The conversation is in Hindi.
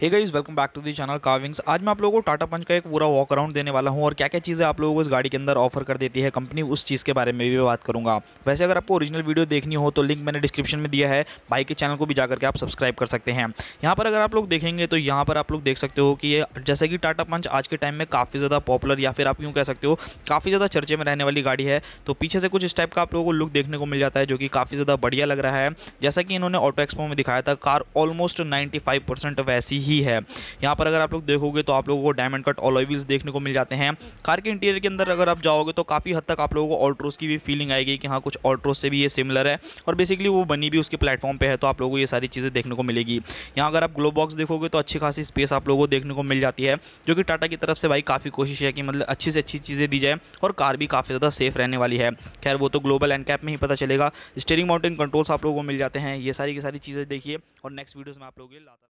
hey guys welcome back to the channel काविंग्स आज मैं आप लोगों को टाटा पंच का एक पूरा वॉक अराउंड देने वाला हूं और क्या क्या चीज़ें आप लोगों को इस गाड़ी के अंदर ऑफर कर देती है कंपनी उस चीज़ के बारे में भी बात करूंगा वैसे अगर आपको ओरिजिनल वीडियो देखनी हो तो लिंक मैंने डिस्क्रिप्शन में दिया है बाइक के चैनल को भी जाकर के आप सब्सक्राइब कर सकते हैं यहाँ पर अगर आप लोग देखेंगे तो यहाँ पर आप लोग देख सकते हो कि ये जैसे कि टाटा पंच आज के टाइम में काफ़ी ज़्यादा पॉपुलर या फिर आप यूँ कह सकते हो काफ़ी ज़्यादा चर्चे में रहने वाली गाड़ी है तो पीछे से कुछ इस टाइप का आप लोगों को लुक देखने को मिल जाता है जो कि काफ़ी ज़्यादा बढ़िया लग रहा है जैसा कि इन्होंने ऑटो एक्सपो में दिखाया था कार ऑलमोस्ट नाइन्टी वैसी ही है यहाँ पर अगर आप लोग देखोगे तो आप लोगों को डायमंड कट ऑलोविल्स देखने को मिल जाते हैं कार के इंटीरियर के अंदर अगर आप जाओगे तो काफ़ी हद तक आप लोगों को ऑल्ट्रोस की भी फीलिंग आएगी कि हाँ कुछ ऑल्ट्रोस से भी ये सिमिलर है और बेसिकली वो बनी भी उसके प्लेटफॉर्म पर है तो आप लोगों को ये सारी चीज़ें देखने को मिलेगी यहाँ अगर आप ग्लो बॉक्स देखोगे तो अच्छी खासी स्पेस आप लोगों को देखने को मिल जाती है जो कि टाटा की तरफ से भाई काफ़ी कोशिश है कि मतलब अच्छी से अच्छी चीज़ें दी जाए और कार भी काफ़ी ज़्यादा सेफ रहने वाली है खैर वो तो ग्लोबल एंड कैप में ही पता चलेगा स्टेयरिंग माउंटेन कंट्रोल्स आप लोगों को मिल जाते हैं ये सारी की सारी चीज़ें देखिए और नेक्स्ट वीडियोज़ में आप लोग लाता